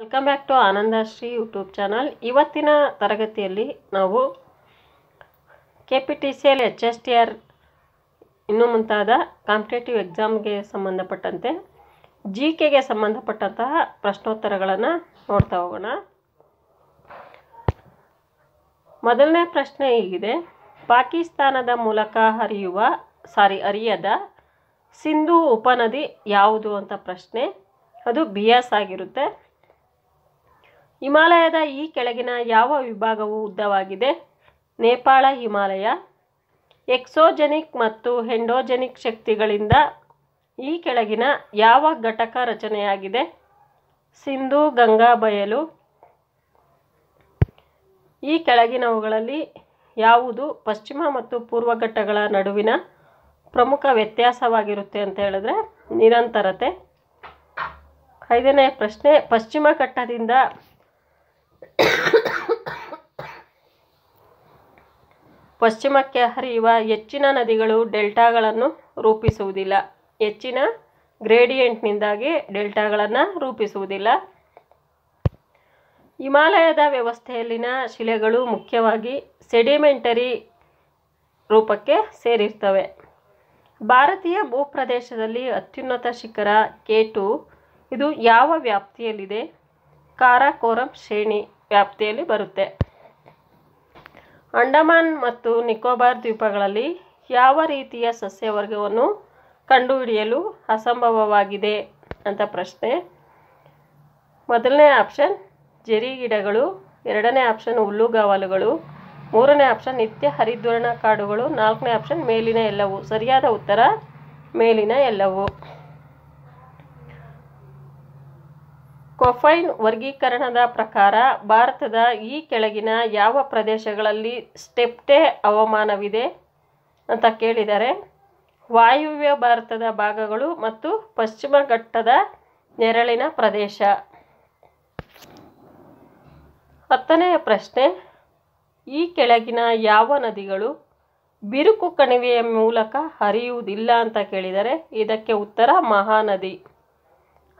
welcome back to Anandashree YouTube channel ಇವತ್ತಿನ ತರಗತಿಯಲ್ಲಿ ನಾವು K P T C L H S T R ಇನ್ನು ಮುಂತಾದ ಕಾಂಪಿಟೇಟಿವ್ ಎಕ್ಸಾಮ್ಗೆ ಸಂಬಂಧಪಟ್ಟಂತೆ ಜಿ ಕೆಗೆ ಸಂಬಂಧಪಟ್ಟಂತಹ ಪ್ರಶ್ನೋತ್ತರಗಳನ್ನು ನೋಡ್ತಾ ಹೋಗೋಣ ಮೊದಲನೇ ಪ್ರಶ್ನೆ ಹೀಗಿದೆ ಪಾಕಿಸ್ತಾನದ ಮೂಲಕ ಹರಿಯುವ ಸಾರಿ ಹರಿಯದ ಸಿಂಧೂ ಉಪನದಿ ಯಾವುದು ಅಂತ ಪ್ರಶ್ನೆ ಅದು ಬಿ ಎಸ್ ಆಗಿರುತ್ತೆ ಹಿಮಾಲಯದ ಈ ಕೆಳಗಿನ ಯಾವ ವಿಭಾಗವು ಉದ್ದವಾಗಿದೆ ನೇಪಾಳ ಹಿಮಾಲಯ ಎಕ್ಸೋಜೆನಿಕ್ ಮತ್ತು ಹೆಂಡೋಜೆನಿಕ್ ಶಕ್ತಿಗಳಿಂದ ಈ ಕೆಳಗಿನ ಯಾವ ಘಟಕ ರಚನೆಯಾಗಿದೆ ಸಿಂಧು ಗಂಗಾ ಬಯಲು ಈ ಕೆಳಗಿನವುಗಳಲ್ಲಿ ಯಾವುದು ಪಶ್ಚಿಮ ಮತ್ತು ಪೂರ್ವ ಘಟ್ಟಗಳ ನಡುವಿನ ಪ್ರಮುಖ ವ್ಯತ್ಯಾಸವಾಗಿರುತ್ತೆ ಅಂತ ಹೇಳಿದ್ರೆ ನಿರಂತರತೆ ಐದನೇ ಪ್ರಶ್ನೆ ಪಶ್ಚಿಮ ಘಟ್ಟದಿಂದ ಪಶ್ಚಿಮಕ್ಕೆ ಹರಿಯುವ ಹೆಚ್ಚಿನ ನದಿಗಳು ಡೆಲ್ಟಾಗಳನ್ನು ರೂಪಿಸುವುದಿಲ್ಲ ಹೆಚ್ಚಿನ ಗ್ರೇಡಿಯೆಂಟ್ನಿಂದಾಗಿ ಡೆಲ್ಟಾಗಳನ್ನು ರೂಪಿಸುವುದಿಲ್ಲ ಹಿಮಾಲಯದ ವ್ಯವಸ್ಥೆಯಲ್ಲಿನ ಶಿಲೆಗಳು ಮುಖ್ಯವಾಗಿ ಸೆಡಿಮೆಂಟರಿ ರೂಪಕ್ಕೆ ಸೇರಿರ್ತವೆ ಭಾರತೀಯ ಭೂಪ್ರದೇಶದಲ್ಲಿ ಅತ್ಯುನ್ನತ ಶಿಖರ ಕೆ ಟು ಇದು ಯಾವ ವ್ಯಾಪ್ತಿಯಲ್ಲಿದೆ ಕಾರಾಕೋರಂ ಶ್ರೇಣಿ ವ್ಯಾಪ್ತಿಯಲ್ಲಿ ಬರುತ್ತೆ ಅಂಡಮಾನ್ ಮತ್ತು ನಿಕೋಬಾರ್ ದ್ವೀಪಗಳಲ್ಲಿ ಯಾವ ರೀತಿಯ ಸಸ್ಯವರ್ಗವನ್ನು ಕಂಡುಹಿಡಿಯಲು ಅಸಂಭವವಾಗಿದೆ ಅಂತ ಪ್ರಶ್ನೆ ಮೊದಲನೇ ಆಪ್ಷನ್ ಜರಿ ಗಿಡಗಳು ಎರಡನೇ ಆಪ್ಷನ್ ಹುಲ್ಲುಗಾವಲುಗಳು ಮೂರನೇ ಆಪ್ಷನ್ ನಿತ್ಯ ಹರಿದ್ವರ್ಣ ಕಾಡುಗಳು ನಾಲ್ಕನೇ ಆಪ್ಷನ್ ಮೇಲಿನ ಎಲ್ಲವು ಸರಿಯಾದ ಉತ್ತರ ಮೇಲಿನ ಎಲ್ಲವು ಕೊಫೈನ್ ವರ್ಗೀಕರಣದ ಪ್ರಕಾರ ಭಾರತದ ಈ ಕೆಳಗಿನ ಯಾವ ಪ್ರದೇಶಗಳಲ್ಲಿ ಸ್ಟೆಪ್ಟೆ ಹವಾಮಾನವಿದೆ ಅಂತ ಕೇಳಿದರೆ ವಾಯುವ್ಯ ಭಾರತದ ಭಾಗಗಳು ಮತ್ತು ಪಶ್ಚಿಮ ಘಟ್ಟದ ನೆರಳಿನ ಪ್ರದೇಶ ಹತ್ತನೆಯ ಪ್ರಶ್ನೆ ಈ ಕೆಳಗಿನ ಯಾವ ನದಿಗಳು ಬಿರುಕು ಕಣಿವೆಯ ಮೂಲಕ ಹರಿಯುವುದಿಲ್ಲ ಅಂತ ಕೇಳಿದರೆ ಇದಕ್ಕೆ ಉತ್ತರ ಮಹಾನದಿ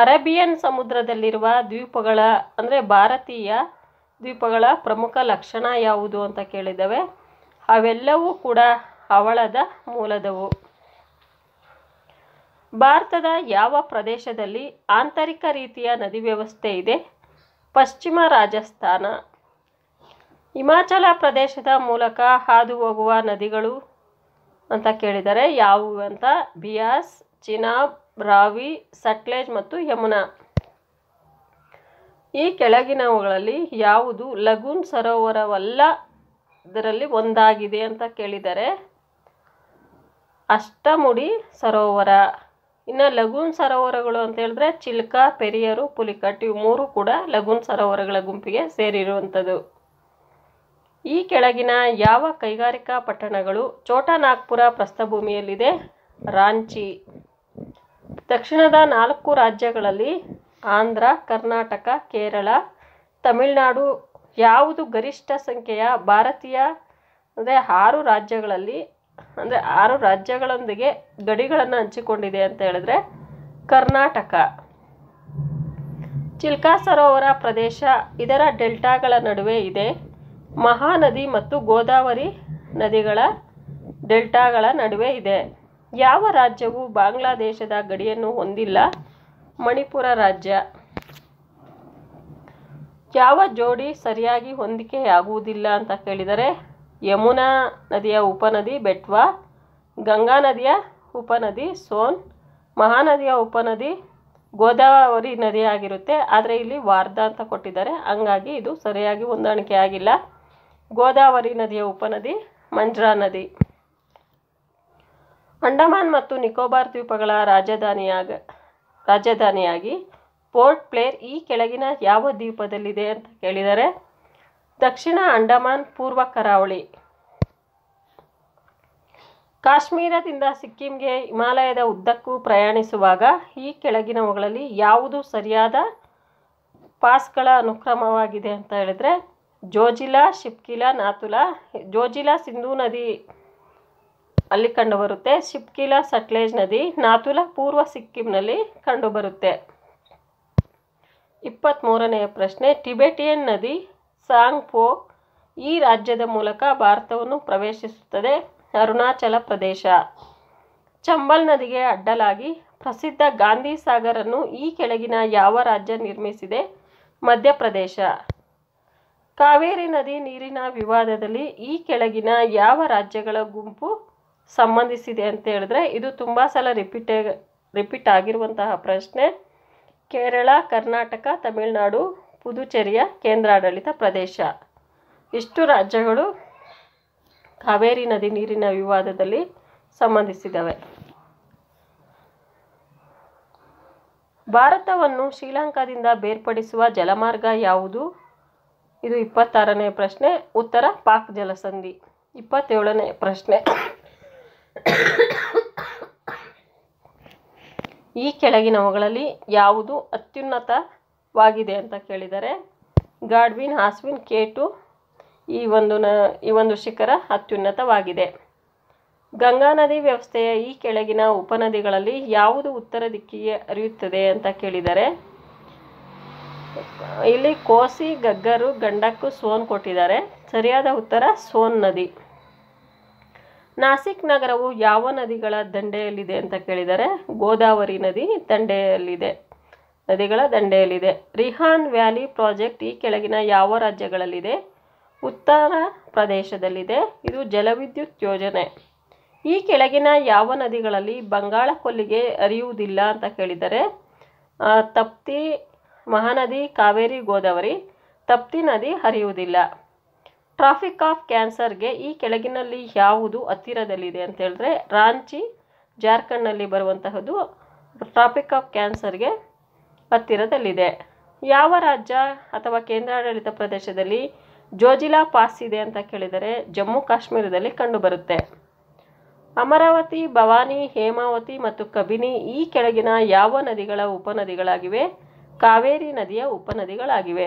ಅರೇಬಿಯನ್ ಸಮುದ್ರದಲ್ಲಿರುವ ದ್ವೀಪಗಳ ಅಂದರೆ ಭಾರತೀಯ ದ್ವೀಪಗಳ ಪ್ರಮುಖ ಲಕ್ಷಣ ಯಾವುದು ಅಂತ ಕೇಳಿದ್ದಾವೆ ಅವೆಲ್ಲವೂ ಕೂಡ ಹವಳದ ಮೂಲದವು ಭಾರತದ ಯಾವ ಪ್ರದೇಶದಲ್ಲಿ ಆಂತರಿಕ ರೀತಿಯ ನದಿ ವ್ಯವಸ್ಥೆ ಇದೆ ಪಶ್ಚಿಮ ರಾಜಸ್ಥಾನ ಹಿಮಾಚಲ ಪ್ರದೇಶದ ಮೂಲಕ ಹಾದು ಹೋಗುವ ನದಿಗಳು ಅಂತ ಕೇಳಿದರೆ ಯಾವುವು ಅಂತ ಬಿಯಾಸ್ ಚಿನಾಬ್ ರಾವಿ ಸಟ್ಲೇಜ್ ಮತ್ತು ಯಮುನಾ ಈ ಕೆಳಗಿನವುಗಳಲ್ಲಿ ಯಾವುದು ಲಗೂನ್ ಸರೋವರವಲ್ಲ ಇದರಲ್ಲಿ ಒಂದಾಗಿದೆ ಅಂತ ಕೇಳಿದರೆ ಅಷ್ಟಮುಡಿ ಸರೋವರ ಇನ್ನು ಲಗೂನ್ ಸರೋವರಗಳು ಅಂತ ಹೇಳಿದ್ರೆ ಚಿಲ್ಕಾ ಪೆರಿಯರು ಪುಲಿಕಟ್ ಇವು ಮೂರು ಕೂಡ ಲಗೂನ್ ಸರೋವರಗಳ ಗುಂಪಿಗೆ ಸೇರಿರುವಂಥದ್ದು ಈ ಕೆಳಗಿನ ಯಾವ ಕೈಗಾರಿಕಾ ಪಟ್ಟಣಗಳು ನಾಗ್ಪುರ ಪ್ರಸ್ಥಭೂಮಿಯಲ್ಲಿದೆ ರಾಂಚಿ ದಕ್ಷಿಣದ ನಾಲ್ಕು ರಾಜ್ಯಗಳಲ್ಲಿ ಆಂಧ್ರ ಕರ್ನಾಟಕ ಕೇರಳ ತಮಿಳುನಾಡು ಯಾವುದು ಗರಿಷ್ಠ ಸಂಖ್ಯೆಯ ಭಾರತೀಯ ಅಂದರೆ ಆರು ರಾಜ್ಯಗಳಲ್ಲಿ ಅಂದರೆ ಆರು ರಾಜ್ಯಗಳೊಂದಿಗೆ ಗಡಿಗಳನ್ನು ಹಂಚಿಕೊಂಡಿದೆ ಅಂತ ಹೇಳಿದ್ರೆ ಕರ್ನಾಟಕ ಚಿಲ್ಕಾ ಸರೋವರ ಪ್ರದೇಶ ಇದರ ಡೆಲ್ಟಾಗಳ ನಡುವೆ ಇದೆ ಮಹಾನದಿ ಮತ್ತು ಗೋದಾವರಿ ನದಿಗಳ ಡೆಲ್ಟಾಗಳ ನಡುವೆ ಇದೆ ಯಾವ ರಾಜ್ಯವು ಬಾಂಗ್ಲಾದೇಶದ ಗಡಿಯನ್ನು ಹೊಂದಿಲ್ಲ ಮಣಿಪುರ ರಾಜ್ಯ ಯಾವ ಜೋಡಿ ಸರಿಯಾಗಿ ಹೊಂದಿಕೆಯಾಗುವುದಿಲ್ಲ ಅಂತ ಕೇಳಿದರೆ ಯಮುನಾ ನದಿಯ ಉಪನದಿ ಬೆಟ್ವಾ ಗಂಗಾ ನದಿಯ ಉಪನದಿ ಸೋನ್ ಮಹಾನದಿಯ ಉಪನದಿ ಗೋದಾವರಿ ನದಿಯಾಗಿರುತ್ತೆ ಆದರೆ ಇಲ್ಲಿ ವಾರ್ಧಾ ಅಂತ ಕೊಟ್ಟಿದ್ದಾರೆ ಹಂಗಾಗಿ ಇದು ಸರಿಯಾಗಿ ಹೊಂದಾಣಿಕೆ ಆಗಿಲ್ಲ ಗೋದಾವರಿ ನದಿಯ ಉಪನದಿ ಮಂಜ್ರಾ ನದಿ ಅಂಡಮಾನ್ ಮತ್ತು ನಿಕೋಬಾರ್ ದ್ವೀಪಗಳ ರಾಜಧಾನಿಯಾಗ ರಾಜಧಾನಿಯಾಗಿ ಪೋರ್ಟ್ ಪ್ಲೇರ್ ಈ ಕೆಳಗಿನ ಯಾವ ದ್ವೀಪದಲ್ಲಿದೆ ಅಂತ ಕೇಳಿದರೆ ದಕ್ಷಿಣ ಅಂಡಮಾನ್ ಪೂರ್ವ ಕರಾವಳಿ ಕಾಶ್ಮೀರದಿಂದ ಸಿಕ್ಕಿಂಗೆ ಹಿಮಾಲಯದ ಉದ್ದಕ್ಕೂ ಪ್ರಯಾಣಿಸುವಾಗ ಈ ಕೆಳಗಿನವುಗಳಲ್ಲಿ ಯಾವುದು ಸರಿಯಾದ ಪಾಸ್ಗಳ ಅನುಕ್ರಮವಾಗಿದೆ ಅಂತ ಹೇಳಿದರೆ ಜೋಜಿಲಾ ಶಿಪ್ಕಿಲಾ ನಾತುಲಾ ಜೋಜಿಲಾ ಸಿಂಧೂ ನದಿ ಅಲ್ಲಿ ಕಂಡುಬರುತ್ತೆ ಶಿಪ್ಕಿಲಾ ಸಟ್ಲೇಜ್ ನದಿ ನಾಥುಲಾ ಪೂರ್ವ ಸಿಕ್ಕಿಂನಲ್ಲಿ ಕಂಡುಬರುತ್ತೆ ಇಪ್ಪತ್ತ್ಮೂರನೆಯ ಪ್ರಶ್ನೆ ಟಿಬೆಟಿಯನ್ ನದಿ ಸಾಂಗ್ ಪೋ ಈ ರಾಜ್ಯದ ಮೂಲಕ ಭಾರತವನ್ನು ಪ್ರವೇಶಿಸುತ್ತದೆ ಅರುಣಾಚಲ ಪ್ರದೇಶ ಚಂಬಲ್ ನದಿಗೆ ಅಡ್ಡಲಾಗಿ ಪ್ರಸಿದ್ಧ ಗಾಂಧಿ ಸಾಗರನ್ನು ಈ ಕೆಳಗಿನ ಯಾವ ರಾಜ್ಯ ನಿರ್ಮಿಸಿದೆ ಮಧ್ಯಪ್ರದೇಶ ಕಾವೇರಿ ನದಿ ನೀರಿನ ವಿವಾದದಲ್ಲಿ ಈ ಕೆಳಗಿನ ಯಾವ ರಾಜ್ಯಗಳ ಗುಂಪು ಸಂಬಂಧಿಸಿದೆ ಅಂತ ಹೇಳಿದ್ರೆ ಇದು ತುಂಬ ಸಲ ರಿಪೀಟ್ ರಿಪೀಟ್ ಆಗಿರುವಂತಹ ಪ್ರಶ್ನೆ ಕೇರಳ ಕರ್ನಾಟಕ ತಮಿಳುನಾಡು ಪುದುಚೇರಿಯ ಕೇಂದ್ರಾಡಳಿತ ಪ್ರದೇಶ ಇಷ್ಟು ರಾಜ್ಯಗಳು ಕಾವೇರಿ ನದಿ ನೀರಿನ ವಿವಾದದಲ್ಲಿ ಸಂಬಂಧಿಸಿದವೆ ಭಾರತವನ್ನು ಶ್ರೀಲಂಕಾದಿಂದ ಬೇರ್ಪಡಿಸುವ ಜಲಮಾರ್ಗ ಯಾವುದು ಇದು ಇಪ್ಪತ್ತಾರನೇ ಪ್ರಶ್ನೆ ಉತ್ತರ ಪಾಕ್ ಜಲಸಂಧಿ ಇಪ್ಪತ್ತೇಳನೇ ಪ್ರಶ್ನೆ ಈ ಕೆಳಗಿನವುಗಳಲ್ಲಿ ಯಾವುದು ಅತ್ಯುನ್ನತವಾಗಿದೆ ಅಂತ ಕೇಳಿದರೆ ಗಾಡ್ವಿನ್ ಹಾಸ್ವಿನ್ ಕೇಟು ಈ ಒಂದು ನ ಈ ಒಂದು ಶಿಖರ ಅತ್ಯುನ್ನತವಾಗಿದೆ ಗಂಗಾ ನದಿ ವ್ಯವಸ್ಥೆಯ ಈ ಕೆಳಗಿನ ಉಪನದಿಗಳಲ್ಲಿ ಯಾವುದು ಉತ್ತರ ದಿಕ್ಕಿಗೆ ಅರಿಯುತ್ತದೆ ಅಂತ ಕೇಳಿದರೆ ಇಲ್ಲಿ ಕೋಸಿ ಗಗ್ಗರು ಗಂಡಕ್ಕೂ ಸೋನ್ ಕೊಟ್ಟಿದ್ದಾರೆ ಸರಿಯಾದ ಉತ್ತರ ಸೋನ್ ನದಿ ನಾಸಿಕ್ ನಗರವು ಯಾವ ನದಿಗಳ ದಂಡೆಯಲ್ಲಿದೆ ಅಂತ ಕೇಳಿದರೆ ಗೋದಾವರಿ ನದಿ ದಂಡೆಯಲ್ಲಿದೆ ನದಿಗಳ ದಂಡೆಯಲ್ಲಿದೆ ರಿಹಾನ್ ವ್ಯಾಲಿ ಪ್ರಾಜೆಕ್ಟ್ ಈ ಕೆಳಗಿನ ಯಾವ ರಾಜ್ಯಗಳಲ್ಲಿದೆ ಉತ್ತರ ಪ್ರದೇಶದಲ್ಲಿದೆ ಇದು ಜಲವಿದ್ಯುತ್ ಯೋಜನೆ ಈ ಕೆಳಗಿನ ಯಾವ ನದಿಗಳಲ್ಲಿ ಬಂಗಾಳ ಕೊಲ್ಲಿಗೆ ಹರಿಯುವುದಿಲ್ಲ ಅಂತ ಕೇಳಿದರೆ ತಪ್ತಿ ಮಹಾನದಿ ಕಾವೇರಿ ಗೋದಾವರಿ ತಪ್ತಿ ನದಿ ಹರಿಯುವುದಿಲ್ಲ ಟ್ರಾಫಿಕ್ ಆಫ್ ಕ್ಯಾನ್ಸರ್ಗೆ ಈ ಕೆಳಗಿನಲ್ಲಿ ಯಾವುದು ಹತ್ತಿರದಲ್ಲಿದೆ ಅಂತ ಹೇಳಿದ್ರೆ ರಾಂಚಿ ಜಾರ್ಖಂಡ್ನಲ್ಲಿ ಬರುವಂತಹದ್ದು ಟ್ರಾಫಿಕ್ ಆಫ್ ಕ್ಯಾನ್ಸರ್ಗೆ ಹತ್ತಿರದಲ್ಲಿದೆ ಯಾವ ರಾಜ್ಯ ಅಥವಾ ಕೇಂದ್ರಾಡಳಿತ ಪ್ರದೇಶದಲ್ಲಿ ಜೋಜಿಲಾ ಪಾಸ್ ಇದೆ ಅಂತ ಕೇಳಿದರೆ ಜಮ್ಮು ಕಾಶ್ಮೀರದಲ್ಲಿ ಕಂಡುಬರುತ್ತೆ ಅಮರಾವತಿ ಭವಾನಿ ಹೇಮಾವತಿ ಮತ್ತು ಕಬಿನಿ ಈ ಕೆಳಗಿನ ಯಾವ ನದಿಗಳ ಉಪನದಿಗಳಾಗಿವೆ ಕಾವೇರಿ ನದಿಯ ಉಪನದಿಗಳಾಗಿವೆ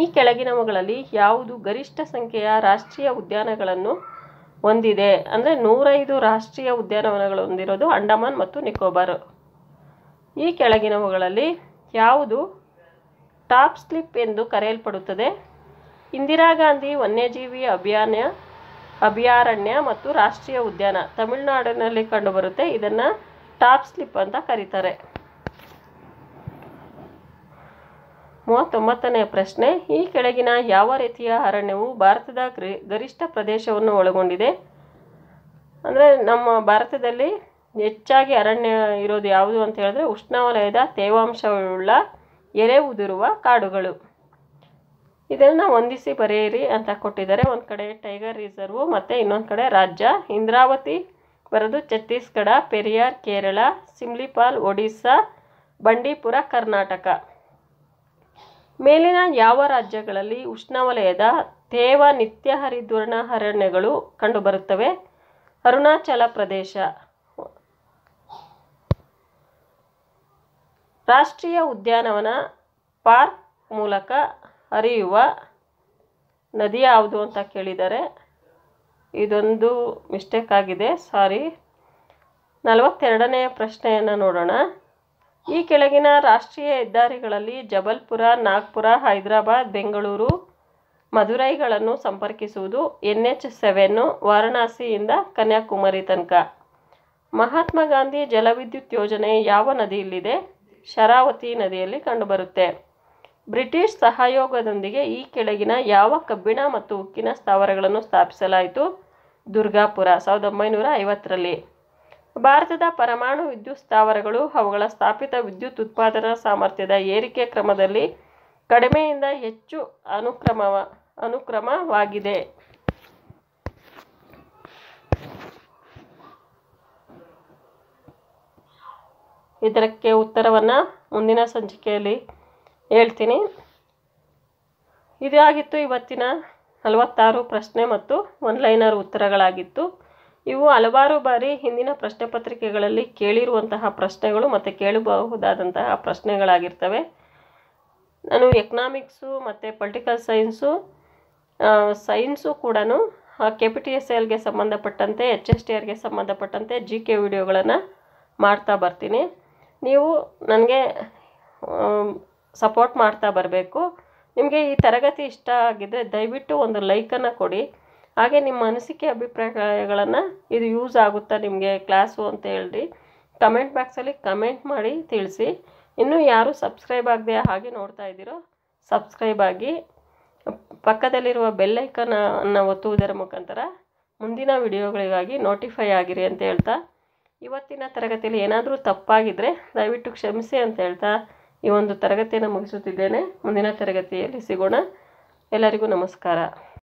ಈ ಕೆಳಗಿನವುಗಳಲ್ಲಿ ಯಾವುದು ಗರಿಷ್ಠ ಸಂಖ್ಯೆಯ ರಾಷ್ಟ್ರೀಯ ಉದ್ಯಾನಗಳನ್ನು ಹೊಂದಿದೆ ಅಂದರೆ ನೂರೈದು ರಾಷ್ಟ್ರೀಯ ಉದ್ಯಾನವನಗಳು ಹೊಂದಿರೋದು ಅಂಡಮಾನ್ ಮತ್ತು ನಿಕೋಬಾರ್ ಈ ಕೆಳಗಿನವುಗಳಲ್ಲಿ ಯಾವುದು ಟಾಪ್ ಸ್ಲಿಪ್ ಎಂದು ಕರೆಯಲ್ಪಡುತ್ತದೆ ಇಂದಿರಾ ಗಾಂಧಿ ವನ್ಯಜೀವಿ ಅಭಿಯಾನ ಅಭಯಾರಣ್ಯ ಮತ್ತು ರಾಷ್ಟ್ರೀಯ ಉದ್ಯಾನ ತಮಿಳುನಾಡಿನಲ್ಲಿ ಕಂಡುಬರುತ್ತೆ ಇದನ್ನು ಟಾಪ್ ಸ್ಲಿಪ್ ಅಂತ ಕರೀತಾರೆ ಮೂವತ್ತೊಂಬತ್ತನೆಯ ಪ್ರಶ್ನೆ ಈ ಕೆಳಗಿನ ಯಾವ ರೀತಿಯ ಅರಣ್ಯವು ಭಾರತದ ಗರಿಷ್ಠ ಪ್ರದೇಶವನ್ನು ಒಳಗೊಂಡಿದೆ ಅಂದರೆ ನಮ್ಮ ಭಾರತದಲ್ಲಿ ಹೆಚ್ಚಾಗಿ ಅರಣ್ಯ ಇರೋದು ಯಾವುದು ಅಂತ ಹೇಳಿದ್ರೆ ಉಷ್ಣವಲಯದ ತೇವಾಂಶವುಳ್ಳ ಎರೆ ಉದುರುವ ಕಾಡುಗಳು ಇದನ್ನು ಹೊಂದಿಸಿ ಬರೆಯಿರಿ ಅಂತ ಕೊಟ್ಟಿದ್ದಾರೆ ಒಂದು ಕಡೆ ಟೈಗರ್ ರಿಸರ್ವ್ ಮತ್ತು ಇನ್ನೊಂದು ಕಡೆ ರಾಜ್ಯ ಇಂದ್ರಾವತಿ ಬರೋದು ಛತ್ತೀಸ್ಗಢ ಪೆರಿಯಾರ್ ಕೇರಳ ಸಿಮ್ಲಿಪಾಲ್ ಒಡಿಸ್ಸಾ ಬಂಡೀಪುರ ಕರ್ನಾಟಕ ಮೇಲಿನ ಯಾವ ರಾಜ್ಯಗಳಲ್ಲಿ ಉಷ್ಣವಲಯದ ತೇವ ನಿತ್ಯ ಹರಿದ್ವರ್ಣ ಅರಣ್ಯಗಳು ಕಂಡುಬರುತ್ತವೆ ಅರುಣಾಚಲ ಪ್ರದೇಶ ರಾಷ್ಟ್ರೀಯ ಉದ್ಯಾನವನ ಪಾರ್ಕ್ ಮೂಲಕ ಹರಿಯುವ ನದಿ ಯಾವುದು ಅಂತ ಕೇಳಿದರೆ ಇದೊಂದು ಮಿಸ್ಟೇಕ್ ಆಗಿದೆ ಸಾರಿ ನಲವತ್ತೆರಡನೆಯ ಪ್ರಶ್ನೆಯನ್ನು ನೋಡೋಣ ಈ ಕೆಳಗಿನ ರಾಷ್ಟ್ರೀಯ ಹೆದ್ದಾರಿಗಳಲ್ಲಿ ಜಬಲ್ಪುರ ನಾಗ್ಪುರ ಹೈದರಾಬಾದ್ ಬೆಂಗಳೂರು ಮಧುರೈಗಳನ್ನು ಸಂಪರ್ಕಿಸುವುದು ಎನ್ ಎಚ್ ಸೆವೆನ್ನು ವಾರಣಾಸಿಯಿಂದ ಕನ್ಯಾಕುಮಾರಿ ತನಕ ಮಹಾತ್ಮ ಗಾಂಧಿ ಜಲವಿದ್ಯುತ್ ಯೋಜನೆ ಯಾವ ನದಿಯಲ್ಲಿದೆ ಶರಾವತಿ ನದಿಯಲ್ಲಿ ಕಂಡುಬರುತ್ತೆ ಬ್ರಿಟಿಷ್ ಸಹಯೋಗದೊಂದಿಗೆ ಈ ಕೆಳಗಿನ ಯಾವ ಕಬ್ಬಿಣ ಮತ್ತು ಉಕ್ಕಿನ ಸ್ಥಾವರಗಳನ್ನು ಸ್ಥಾಪಿಸಲಾಯಿತು ದುರ್ಗಾಪುರ ಸಾವಿರದ ಒಂಬೈನೂರ ಐವತ್ತರಲ್ಲಿ ಭಾರತದ ಪರಮಾಣು ವಿದ್ಯುತ್ ಸ್ಥಾವರಗಳು ಅವುಗಳ ಸ್ಥಾಪಿತ ವಿದ್ಯುತ್ ಉತ್ಪಾದನಾ ಸಾಮರ್ಥ್ಯದ ಏರಿಕೆ ಕ್ರಮದಲ್ಲಿ ಕಡಿಮೆಯಿಂದ ಹೆಚ್ಚು ಅನುಕ್ರಮವ ಅನುಕ್ರಮವಾಗಿದೆ ಇದಕ್ಕೆ ಉತ್ತರವನ್ನು ಮುಂದಿನ ಸಂಚಿಕೆಯಲ್ಲಿ ಹೇಳ್ತೀನಿ ಇದಾಗಿತ್ತು ಇವತ್ತಿನ ನಲವತ್ತಾರು ಪ್ರಶ್ನೆ ಮತ್ತು ಒನ್ಲೈನರ್ ಉತ್ತರಗಳಾಗಿತ್ತು ಇವು ಹಲವಾರು ಬಾರಿ ಹಿಂದಿನ ಪ್ರಶ್ನೆ ಪತ್ರಿಕೆಗಳಲ್ಲಿ ಕೇಳಿರುವಂತಹ ಪ್ರಶ್ನೆಗಳು ಮತ್ತು ಕೇಳಬಹುದಾದಂತಹ ಪ್ರಶ್ನೆಗಳಾಗಿರ್ತವೆ ನಾನು ಎಕನಾಮಿಕ್ಸು ಮತ್ತು ಪೊಲಿಟಿಕಲ್ ಸೈನ್ಸು ಸೈನ್ಸು ಕೂಡ ಕೆ ಪಿ ಟಿ ಎಸ್ ಎಲ್ಗೆ ಸಂಬಂಧಪಟ್ಟಂತೆ ಎಚ್ ಎಸ್ ಟಿ ಆರ್ಗೆ ಸಂಬಂಧಪಟ್ಟಂತೆ ಜಿ ಕೆ ವಿಡಿಯೋಗಳನ್ನು ಮಾಡ್ತಾ ಬರ್ತೀನಿ ನೀವು ನನಗೆ ಸಪೋರ್ಟ್ ಮಾಡ್ತಾ ಬರಬೇಕು ನಿಮಗೆ ಈ ತರಗತಿ ಇಷ್ಟ ಆಗಿದ್ದರೆ ದಯವಿಟ್ಟು ಒಂದು ಲೈಕನ್ನು ಕೊಡಿ ಹಾಗೆ ನಿಮ್ಮ ಅನಿಸಿಕೆ ಅಭಿಪ್ರಾಯಗಳನ್ನು ಇದು ಯೂಸ್ ಆಗುತ್ತಾ ನಿಮಗೆ ಕ್ಲಾಸು ಅಂತ ಹೇಳಿರಿ ಕಮೆಂಟ್ ಬಾಕ್ಸಲ್ಲಿ ಕಮೆಂಟ್ ಮಾಡಿ ತಿಳಿಸಿ ಇನ್ನೂ ಯಾರು ಸಬ್ಸ್ಕ್ರೈಬ್ ಆಗದೆ ಹಾಗೆ ನೋಡ್ತಾ ಇದ್ದೀರೋ ಸಬ್ಸ್ಕ್ರೈಬ್ ಆಗಿ ಪಕ್ಕದಲ್ಲಿರುವ ಬೆಲ್ಲೈಕನ್ ಅನ್ನು ಒತ್ತುವುದರ ಮುಖಾಂತರ ಮುಂದಿನ ವಿಡಿಯೋಗಳಿಗಾಗಿ ನೋಟಿಫೈ ಆಗಿರಿ ಅಂತ ಹೇಳ್ತಾ ಇವತ್ತಿನ ತರಗತಿಯಲ್ಲಿ ಏನಾದರೂ ತಪ್ಪಾಗಿದ್ದರೆ ದಯವಿಟ್ಟು ಕ್ಷಮಿಸಿ ಅಂತ ಹೇಳ್ತಾ ಈ ಒಂದು ತರಗತಿಯನ್ನು ಮುಗಿಸುತ್ತಿದ್ದೇನೆ ಮುಂದಿನ ತರಗತಿಯಲ್ಲಿ ಸಿಗೋಣ ಎಲ್ಲರಿಗೂ ನಮಸ್ಕಾರ